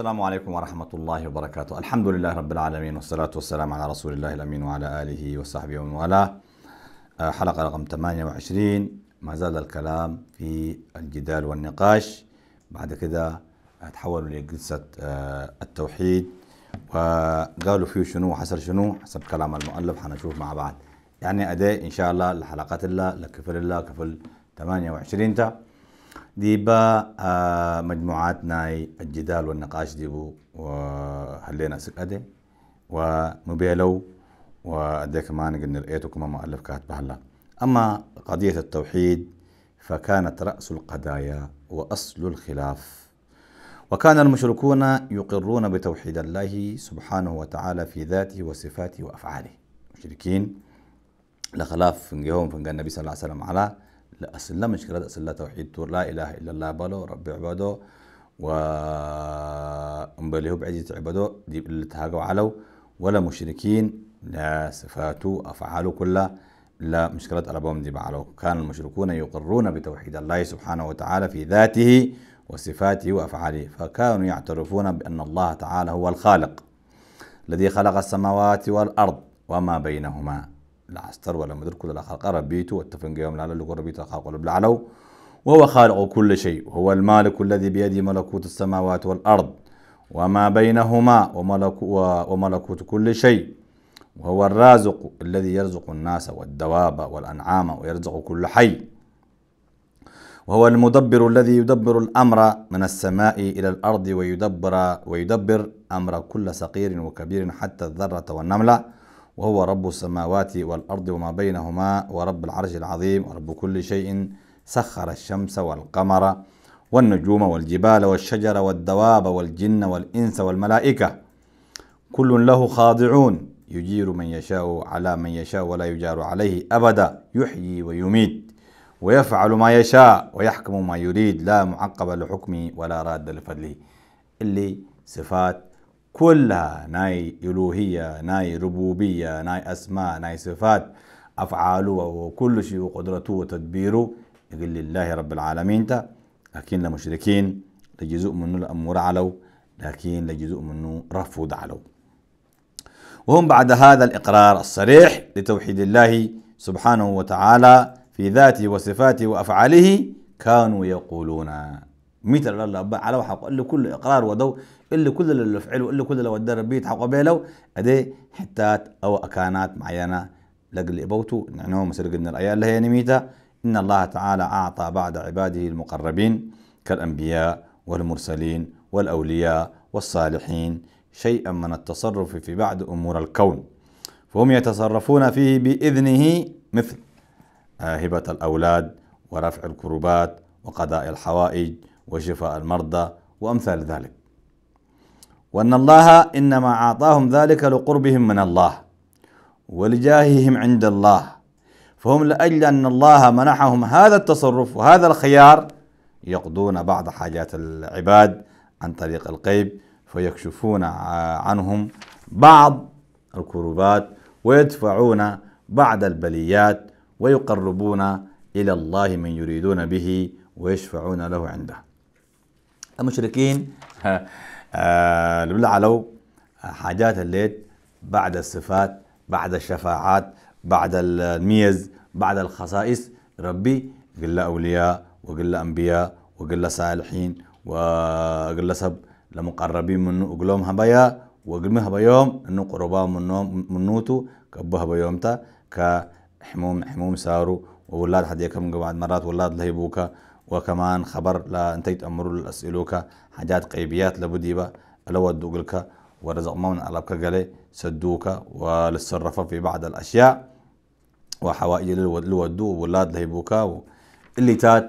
السلام عليكم ورحمة الله وبركاته الحمد لله رب العالمين والصلاة والسلام على رسول الله الأمين وعلى آله وصحبه ومن والاه آه، حلقة رقم 28 ما زال الكلام في الجدال والنقاش بعد كده تحولوا لجلسة آه، التوحيد وقالوا فيه شنو وحصل شنو حسب كلام المؤلف حنشوف مع بعض يعني أداء إن شاء الله لحلقات الله لكفل الله كفل 28 تا ديبا آه مجموعات ناي الجدال والنقاش ديبو وحلينا أدي ومبيلو وأديك كمان قلنا لقيته كما مؤلف كاتبه هلا أما قضية التوحيد فكانت رأس القضايا وأصل الخلاف وكان المشركون يقرون بتوحيد الله سبحانه وتعالى في ذاته وصفاته وأفعاله مشركين لخلاف فنجهم فنجه النبي صلى الله عليه وسلم على كرد مشكلة لا توحيد تور لا إله إلا الله بلو رب عبادو و أمبليه بعدي تعبدو دي اللي تهاجوا علو ولا مشركين لا صفاته أفعاله كلها لا مشكلة ألبوم دي بعلو كان المشركون يقرون بتوحيد الله سبحانه وتعالى في ذاته وصفاته وأفعاله فكانوا يعترفون بأن الله تعالى هو الخالق الذي خلق السماوات والأرض وما بينهما العستر ولا مدرك ولا الخلق ربيته والتفنجي من على ربيت الخلق ولا وهو خالق كل شيء هو المالك الذي بيده ملكوت السماوات والأرض وما بينهما وملك وملكوت كل شيء وهو الرازق الذي يرزق الناس والدواب والأنعام ويرزق كل حي وهو المدبر الذي يدبر الأمر من السماء إلى الأرض ويدبر ويدبر أمر كل صغير وكبير حتى الذرة والنملة وهو رب السماوات والأرض وما بينهما ورب العرش العظيم ورب كل شيء سخر الشمس والقمر والنجوم والجبال والشجر والدواب والجن والإنس والملائكة كل له خاضعون يجير من يشاء على من يشاء ولا يجار عليه أبدا يحيي ويميت ويفعل ما يشاء ويحكم ما يريد لا معقب لحكمه ولا راد لفضله اللي صفات كلها ناي إلوهية ناي ربوبية ناي أسماء ناي صفات أفعاله وكل شيء وقدرته وتدبيره يقول لله رب العالمين تا لكن لمشركين لجزء منه الأمور علو لكن لجزء منه رفض علو وهم بعد هذا الإقرار الصريح لتوحيد الله سبحانه وتعالى في ذاته وصفاته وأفعاله كانوا يقولون مثل الله على وحق كل إقرار ودو اللي كل اللي فعله اللي كل اللي ودرب بيت حقه به ادي حتات او اكانات معينه لقل ابوتو نعنوه مسرق من الايات اللي يعني هي نميتا ان الله تعالى اعطى بعد عباده المقربين كالانبياء والمرسلين والاولياء والصالحين شيئا من التصرف في بعض امور الكون فهم يتصرفون فيه باذنه مثل هبه الاولاد ورفع الكربات وقضاء الحوائج وشفاء المرضى وامثال ذلك وأن الله إنما أعطاهم ذلك لقربهم من الله ولجاههم عند الله فهم لأجل أن الله منحهم هذا التصرف وهذا الخيار يقضون بعض حاجات العباد عن طريق القيب فيكشفون عنهم بعض الكروبات ويدفعون بعض البليات ويقربون إلى الله من يريدون به ويشفعون له عنده المشركين آه علو آه، حاجات الليت بعد الصفات بعد الشفاعات بعد الميز بعد الخصائص ربي قل له أولياء وقل له أنبياء وقل له صالحين وقل له سب لمقربين منه وقل لهم هبايا وقل له هبايوم إنه قربا منهم منوتو كبه هبايومتا كحموم حموم سارو وولاد حديكم قبعد مرات ولاد لهيبوكا وكمان خبر لا انتيت تأمروا الأسئلوك حاجات قيبيات لابديبة لو دوغلك ورزق مون على قلي سدوك وللصرفة في بعض الأشياء وحوائج لودو ولاد لهيبوكا اللي تات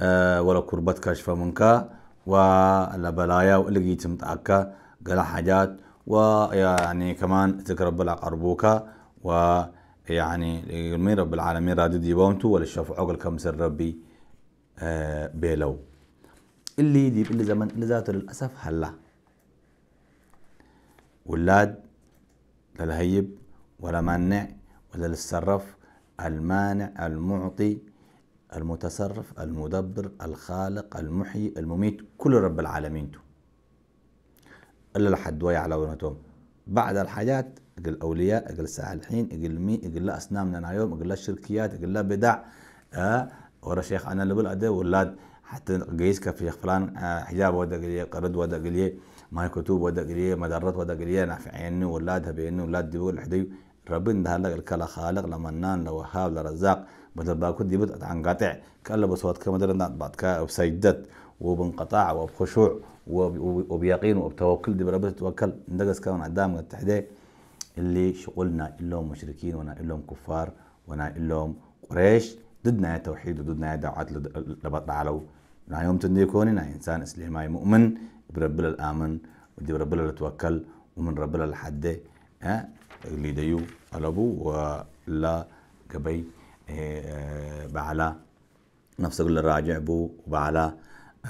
آه، ولا كربت كشف منك ولا بلايا واللي تمتعك قال حاجات ويعني كمان تقرب لقربوك ويعني المير رب العالمين رادد يبومتو ولا الشفعوك الكمسر ربي آه، بيلو اللي دي اللي زمن اللي ذاته للأسف هلا ولاد لا لهيب ولا مانع ولا للصرف المانع المعطي المتصرف المدبر الخالق المحيي المميت كل رب العالمين تو إلا لحد ويا على ونتهم بعد الحاجات اجل اولياء اجل السالحين اجل مي اجل لا اصنامنا يوم اجل لا الشركيات اجل لا بدع آه hore sheekh aanaan laba ade walaad xataa geyska sheekh fulaan xijaab waa dageliye qarad waa dageliye mahay kutub waa dageliye madaarad waa dageliye nafceeni walaad habeeni walaad dibu dhexday rabbi indaha lagal kala khaaliq la manaan la wahaab la razaaq badabaaku dibad adcan qaatic kalaba sood ka madarana baadka absaydad وبانقطاع وبخشوع وبيقين وبتوكل دي بربي تتوكل ندقس كمان عدام التحدي اللي شغلنا إلهم مشركين ونا إلهم كفار ونا إلهم قريش ضدنا يا توحيد وضدنا يا دعوات لبعلو يوم تندي كوني نا إنسان إسلام هاي مؤمن برب الله الآمن ودي برب الله توكل ومن رب الله لحد ها اللي ديو أبو ولا قبي إيه، آه، بعلا نفسك اللي راجع بو وبعلا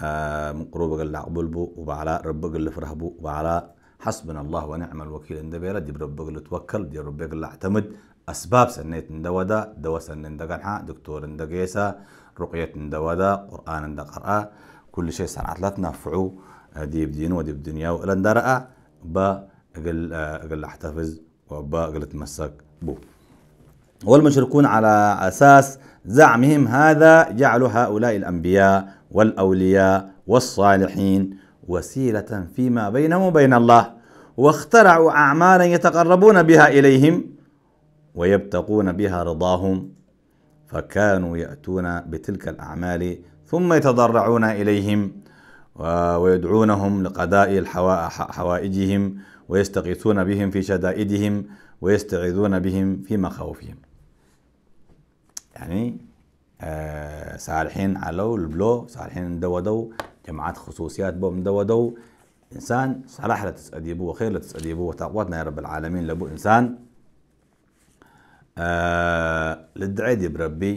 آه، من قروبك اللي عقبل بو وبعلا ربك اللي فرح بو وبعلا حسبنا الله ونعم الوكيل عند بيرا دي بربك اللي توكل دي ربك اللي اعتمد اسباب سنيت ندودا دوا سن ندقنحا دكتور ندقيسا رقية ندودا قرآن ندقرأ كل شيء سنعت لا تنفعو آه، دي بدين ودي بدنيا وإلا ندرأ با أقل آه، أقل أحتفظ وبا أقل أتمسك بو والمشركون على أساس زعمهم هذا جعلوا هؤلاء الأنبياء والأولياء والصالحين وسيلة فيما بينهم وبين الله واخترعوا أعمالا يتقربون بها إليهم ويبتغون بها رضاهم فكانوا يأتون بتلك الأعمال ثم يتضرعون إليهم ويدعونهم لقضاء حوائجهم ويستغيثون بهم في شدائدهم ويستعيذون بهم في مخاوفهم يعني آه صالحين على البلو صالحين دودو جماعات خصوصيات بوم دودو إنسان صلاح لا تسأديبوه خير لا تسأديبوه تقوتنا يا رب العالمين لبو إنسان آه، لدعيدي بربي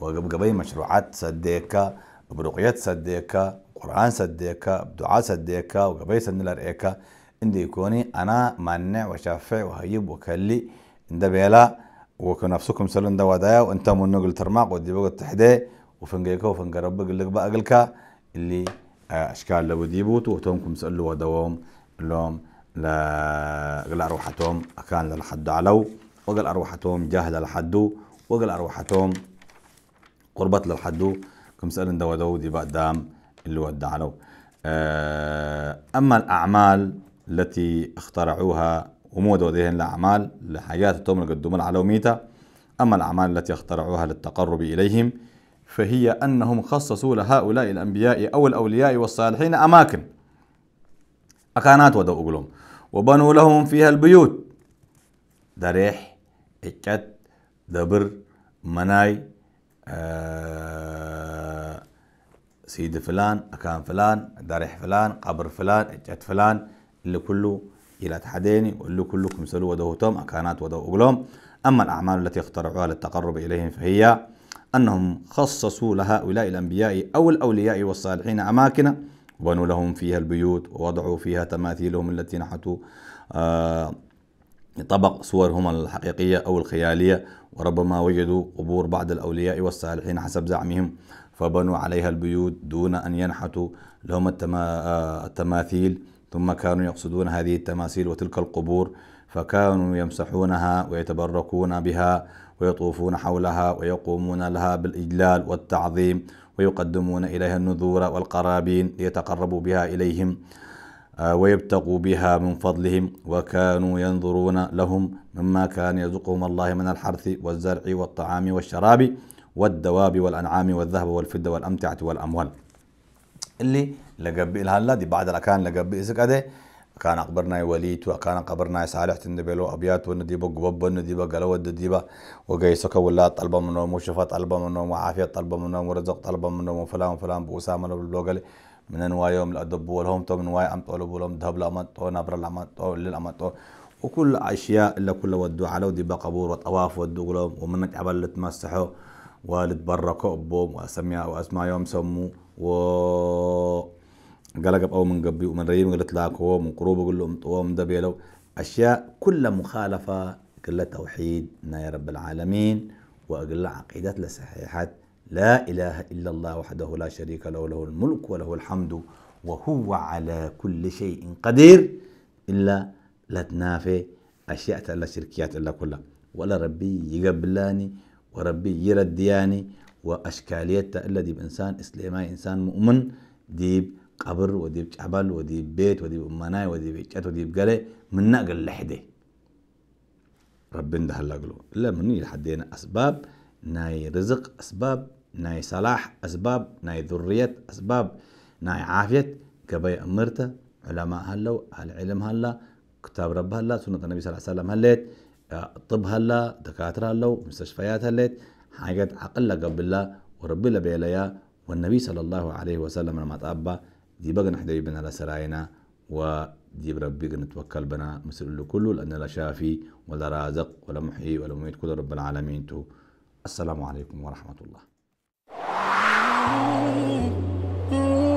وقبي مشروعات سديكا برقيات سديكا قرآن سديكا بدعاء سديكا وقبي سنلر إيكا عندي يكوني أنا مانع وشافع وهيب وكلي إن بيلا وكو نفسكم سلون دوا دايا وانتا من نقل ترماق ودي بقى تحدي وفنقيكا وفنجا ربك اللي بقى قلكا اللي أشكال لابو ديبوت وتومكم سألوا ودوام لهم لا روحتهم أكان للحد علو وقال أروحتهم جاهلة لحدو وقال أروحتهم قربت للحدو كم سألن دو دي بقى دام اللي ودع له آه، أما الأعمال التي اخترعوها ومودوا ذهن الأعمال لحياة توم القدوم العلوميتا أما الأعمال التي اخترعوها للتقرب إليهم فهي أنهم خصصوا لهؤلاء الأنبياء أو الأولياء والصالحين أماكن أكانات ودو أقولهم وبنوا لهم فيها البيوت دريح ريح إجت دبر مناي آه سيد فلان أكان فلان دارح فلان قبر فلان إجت فلان اللي كله إلى تحديني واللي كلكم سلوا ودوتهم أكانات ودو أقلهم أما الأعمال التي اخترعوها للتقرب إليهم فهي أنهم خصصوا لهؤلاء الأنبياء أو الأولياء والصالحين أماكن وبنوا لهم فيها البيوت ووضعوا فيها تماثيلهم التي نحتوا آه لطبق صورهم الحقيقية أو الخيالية وربما وجدوا قبور بعض الأولياء والصالحين حسب زعمهم فبنوا عليها البيوت دون أن ينحتوا لهم التما... التماثيل ثم كانوا يقصدون هذه التماثيل وتلك القبور فكانوا يمسحونها ويتبركون بها ويطوفون حولها ويقومون لها بالإجلال والتعظيم ويقدمون إليها النذور والقرابين ليتقربوا بها إليهم آه، ويبتغوا بها من فضلهم وكانوا ينظرون لهم مما كان يرزقهم الله من الحرث والزرع والطعام والشراب والدواب والأنعام والذهب والفضة والأمتعة والأموال اللي لقبي الهلا دي بعد الأكان لقبي إسك كان أقبرنا وليت وكان قبرنا صالح تندبلو أبيات ونديبة قبب ونديبة قلوة ونديبة وقيسك ولا طلب منهم وشفا طلب منهم وعافية طلب منهم ورزق طلب منهم وفلان وفلان بأسامة بالبلوغلي من نوايوم الأدب لهم تو من واي أمتو لبولهم ذهب لأمتو نبرة لأمتو للأمتو وكل أشياء اللي كلها ودوا على ودي بقبور وطواف ودوا لهم ومنك عبال والد ولتبركوا بهم وأسمع وأسمع يوم سموا و قلق أو من قبي ومن ريم قلت لاكو من قروب قل لهم طوام دبيلو أشياء كلها مخالفة كلها توحيد يا رب العالمين وأقل عقيدات لصحيحات لا إله إلا الله وحده لا شريك له له الملك وله الحمد وهو على كل شيء قدير إلا لا تنافي أشياء الله شركيات إلا كلها ولا ربي يقبلاني وربي يردياني وأشكاليات ديب إنسان إسلامي إنسان مؤمن ديب قبر وديب جبل وديب بيت وديب أمناي وديب إجات وديب قلي من نقل لحدة ربنا ده هلا لا مني لحدينا أسباب ناي رزق أسباب ناي صلاح أسباب ناي ذرية أسباب ناي عافية قبي أمرته علماء هلو العلم هلا كتاب رب هلا سنة النبي صلى الله عليه وسلم هلت طب هلا دكاترة هلو مستشفيات هلت حاجات عقل قبل الله ورب الله بيليا والنبي صلى الله عليه وسلم لما تأبى دي بقى نحدي بنا لسراينا ودي بربي نتوكل بنا مثل له كله لأن لا شافي ولا رازق ولا محيي ولا مميت كل رب العالمين تو السلام عليكم ورحمة الله Oh.